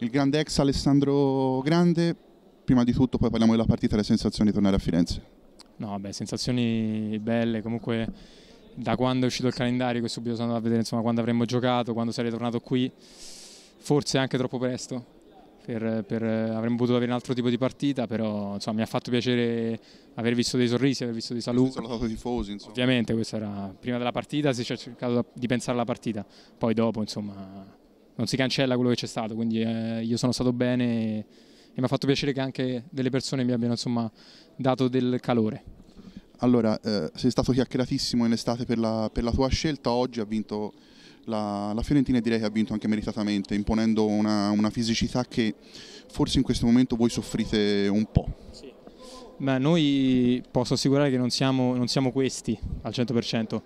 il grande ex Alessandro Grande, prima di tutto poi parliamo della partita e le sensazioni di tornare a Firenze. No, beh, sensazioni belle, comunque da quando è uscito il calendario che subito sono andato a vedere insomma, quando avremmo giocato, quando sarei tornato qui, forse anche troppo presto. Per, per, avremmo potuto avere un altro tipo di partita, però insomma, mi ha fatto piacere aver visto dei sorrisi, aver visto dei saluti. Sono stato tifosi, insomma. Ovviamente, questa era prima della partita, si è cercato di pensare alla partita, poi dopo, insomma, non si cancella quello che c'è stato, quindi eh, io sono stato bene e, e mi ha fatto piacere che anche delle persone mi abbiano insomma, dato del calore. Allora, eh, sei stato chiacchieratissimo in estate per la, per la tua scelta, oggi ha vinto la, la, Fiorentina e direi che ha vinto anche meritatamente, imponendo una, una, fisicità che forse in questo momento voi soffrite un po'. Sì. Beh, noi posso assicurare che non siamo, non siamo questi al 100%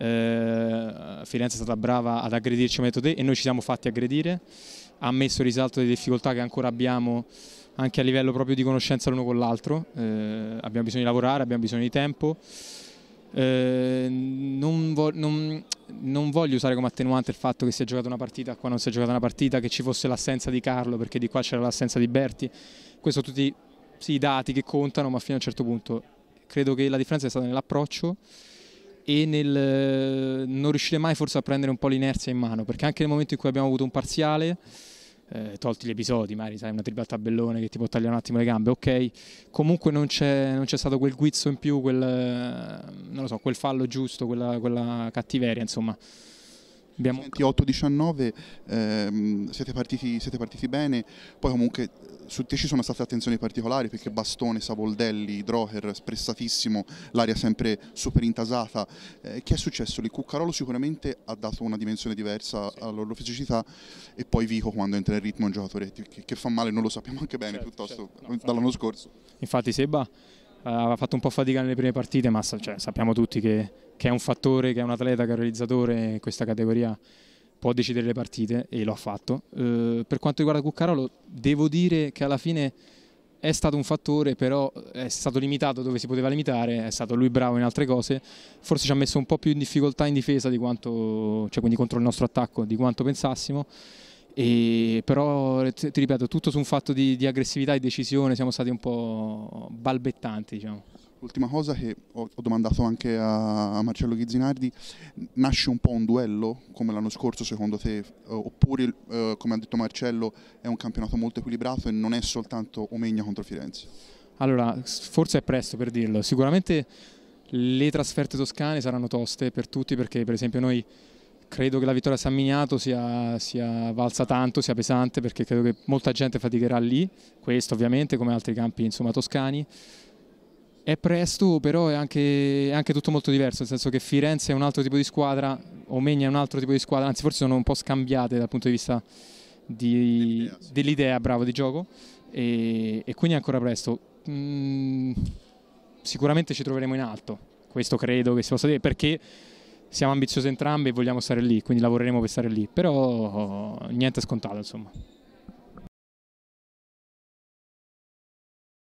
eh, Firenze è stata brava ad aggredirci come detto te, e noi ci siamo fatti aggredire, ha messo in risalto le difficoltà che ancora abbiamo anche a livello proprio di conoscenza l'uno con l'altro, eh, abbiamo bisogno di lavorare, abbiamo bisogno di tempo. Eh, non, vo non, non, voglio usare come attenuante il fatto che si è giocata una partita, qua non si è giocata una partita, che ci fosse l'assenza di Carlo perché di qua c'era l'assenza di Berti, questi sono tutti sì, i dati che contano ma fino a un certo punto credo che la differenza sia stata nell'approccio e nel non riuscire mai forse a prendere un po' l'inerzia in mano, perché anche nel momento in cui abbiamo avuto un parziale, eh, tolti gli episodi, magari sai una tripla a tabellone che ti può tagliare un attimo le gambe, ok, comunque non c'è, non c'è stato quel guizzo in più, quel, so, quel fallo giusto, quella, quella cattiveria, insomma. Abbiamo... Senti, 8-19, ehm, siete, partiti, siete, partiti, bene, poi comunque eh, su te ci sono state attenzioni particolari perché Bastone, Savoldelli, Droher, spressatissimo, l'aria sempre super intasata. Eh, che è successo lì? Cuccarolo sicuramente ha dato una dimensione diversa sì. alla loro fisicità e poi Vico quando entra in ritmo è un giocatore che, che fa male, non lo sappiamo anche bene certo, piuttosto certo. No, dall'anno scorso. Infatti Seba eh, ha fatto un po' fatica nelle prime partite, ma cioè, sappiamo tutti che, che, è un fattore, che è un atleta, che è un realizzatore in questa categoria può decidere le partite e lo ha fatto. Eh, per quanto riguarda Cuccarolo, devo dire che alla fine è stato un fattore, però è stato limitato dove si poteva limitare, è stato lui bravo in altre cose, forse ci ha messo un po' più in difficoltà in difesa di quanto, cioè quindi contro il nostro attacco, di quanto pensassimo. E però ti ripeto, tutto su un fatto di, di, aggressività e decisione siamo stati un po' balbettanti. Diciamo. Ultima cosa che ho, ho domandato anche a, a Marcello Ghizzinardi, nasce un po' un duello come l'anno scorso secondo te? Eh, oppure, eh, come ha detto Marcello, è un campionato molto equilibrato e non è soltanto Omegna contro Firenze? Allora, forse è presto per dirlo, sicuramente le trasferte toscane saranno toste per tutti perché per esempio noi credo che la vittoria a San Miniato sia, sia, valsa tanto, sia pesante perché credo che molta gente faticherà lì, questo ovviamente come altri campi insomma, toscani. È presto però è anche, è anche, tutto molto diverso, nel senso che Firenze è un altro tipo di squadra, Omegna è un altro tipo di squadra, anzi forse sono un po' scambiate dal punto di vista di, dell'idea bravo, di gioco e, e quindi è ancora presto. Mm, sicuramente ci troveremo in alto, questo credo che si possa dire perché siamo ambiziosi entrambi e vogliamo stare lì, quindi lavoreremo per stare lì, però niente scontato insomma.